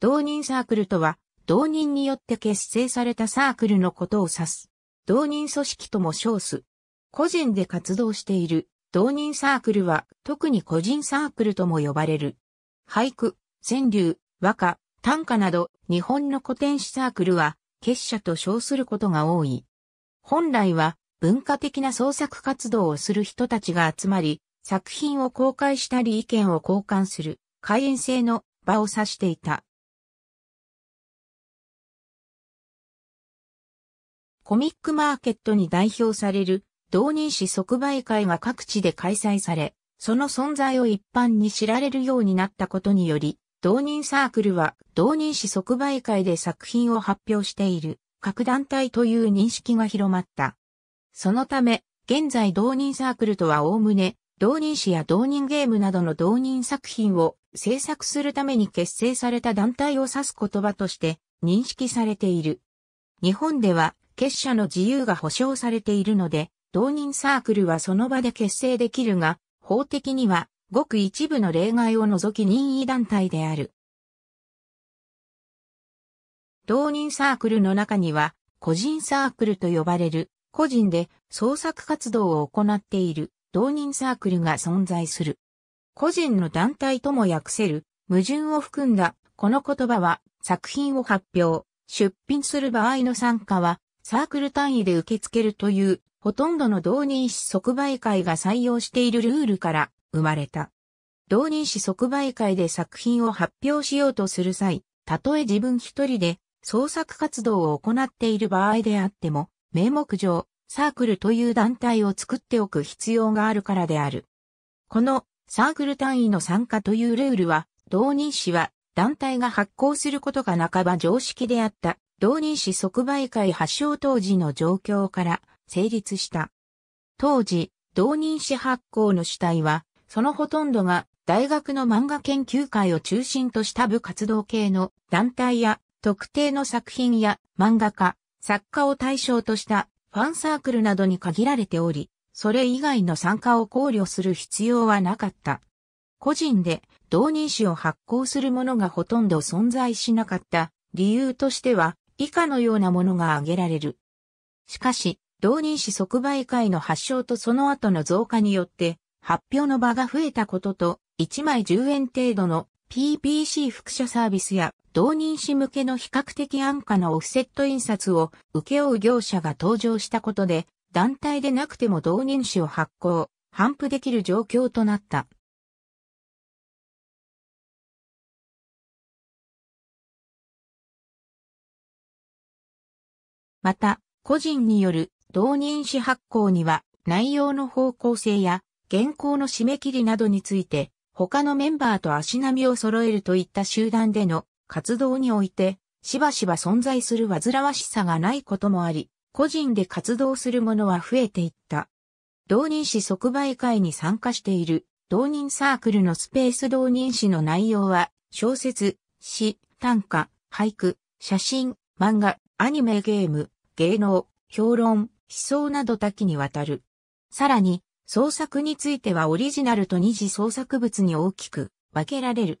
同人サークルとは、同人によって結成されたサークルのことを指す。同人組織とも称す。個人で活動している同人サークルは特に個人サークルとも呼ばれる。俳句、川柳、和歌、短歌など日本の古典史サークルは結社と称することが多い。本来は文化的な創作活動をする人たちが集まり、作品を公開したり意見を交換する、会員制の場を指していた。コミックマーケットに代表される同人誌即売会が各地で開催され、その存在を一般に知られるようになったことにより、同人サークルは同人誌即売会で作品を発表している各団体という認識が広まった。そのため、現在同人サークルとは概ね、同人誌や同人ゲームなどの同人作品を制作するために結成された団体を指す言葉として認識されている。日本では結社の自由が保障されているので、同人サークルはその場で結成できるが、法的には、ごく一部の例外を除き任意団体である。同人サークルの中には、個人サークルと呼ばれる、個人で創作活動を行っている同人サークルが存在する。個人の団体とも訳せる、矛盾を含んだ、この言葉は、作品を発表、出品する場合の参加は、サークル単位で受け付けるという、ほとんどの同人誌即売会が採用しているルールから生まれた。同人誌即売会で作品を発表しようとする際、たとえ自分一人で創作活動を行っている場合であっても、名目上、サークルという団体を作っておく必要があるからである。このサークル単位の参加というルールは、同人誌は団体が発行することが半ば常識であった同人誌即売会発祥当時の状況から成立した。当時、同人誌発行の主体は、そのほとんどが大学の漫画研究会を中心とした部活動系の団体や特定の作品や漫画家、作家を対象としたファンサークルなどに限られており、それ以外の参加を考慮する必要はなかった。個人で同人誌を発行するものがほとんど存在しなかった理由としては、以下のようなものが挙げられる。しかし、同人誌即売会の発祥とその後の増加によって、発表の場が増えたことと、1枚10円程度の PPC 副社サービスや同人誌向けの比較的安価なオフセット印刷を請け負う業者が登場したことで、団体でなくても同人誌を発行、販布できる状況となった。また、個人による同人誌発行には内容の方向性や原稿の締め切りなどについて他のメンバーと足並みを揃えるといった集団での活動においてしばしば存在する煩わしさがないこともあり、個人で活動するものは増えていった。同人誌即売会に参加している同人サークルのスペース同人誌の内容は小説、詩、短歌、俳句、写真、漫画、アニメゲーム、芸能、評論、思想など多岐にわたる。さらに、創作についてはオリジナルと二次創作物に大きく分けられる。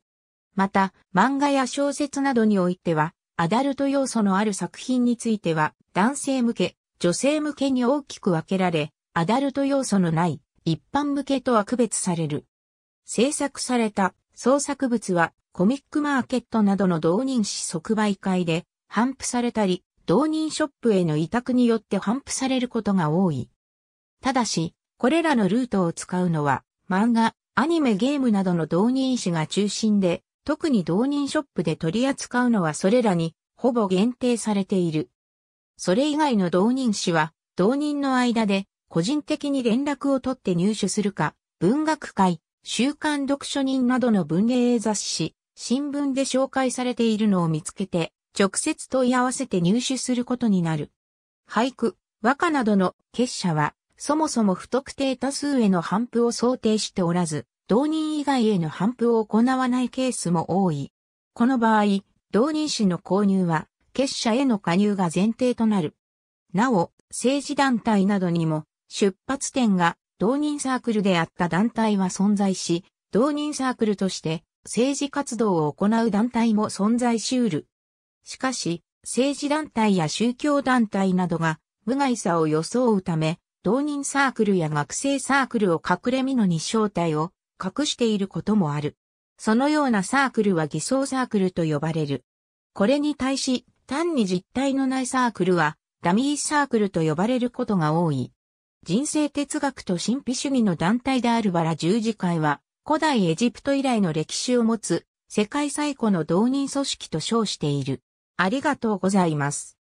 また、漫画や小説などにおいては、アダルト要素のある作品については、男性向け、女性向けに大きく分けられ、アダルト要素のない一般向けとは区別される。制作された創作物はコミックマーケットなどの同人誌即売会で販布されたり、同人ショップへの委託によって頒布されることが多い。ただし、これらのルートを使うのは、漫画、アニメゲームなどの同人誌が中心で、特に同人ショップで取り扱うのはそれらに、ほぼ限定されている。それ以外の同人誌は、同人の間で、個人的に連絡を取って入手するか、文学界、週刊読書人などの文芸雑誌、新聞で紹介されているのを見つけて、直接問い合わせて入手することになる。俳句、和歌などの結社は、そもそも不特定多数への反布を想定しておらず、同人以外への反布を行わないケースも多い。この場合、同人誌の購入は、結社への加入が前提となる。なお、政治団体などにも、出発点が同人サークルであった団体は存在し、同人サークルとして政治活動を行う団体も存在しうる。しかし、政治団体や宗教団体などが無害さを装うため、同人サークルや学生サークルを隠れ蓑に正体を隠していることもある。そのようなサークルは偽装サークルと呼ばれる。これに対し、単に実体のないサークルは、ダミーサークルと呼ばれることが多い。人生哲学と神秘主義の団体であるバラ十字会は、古代エジプト以来の歴史を持つ、世界最古の同人組織と称している。ありがとうございます。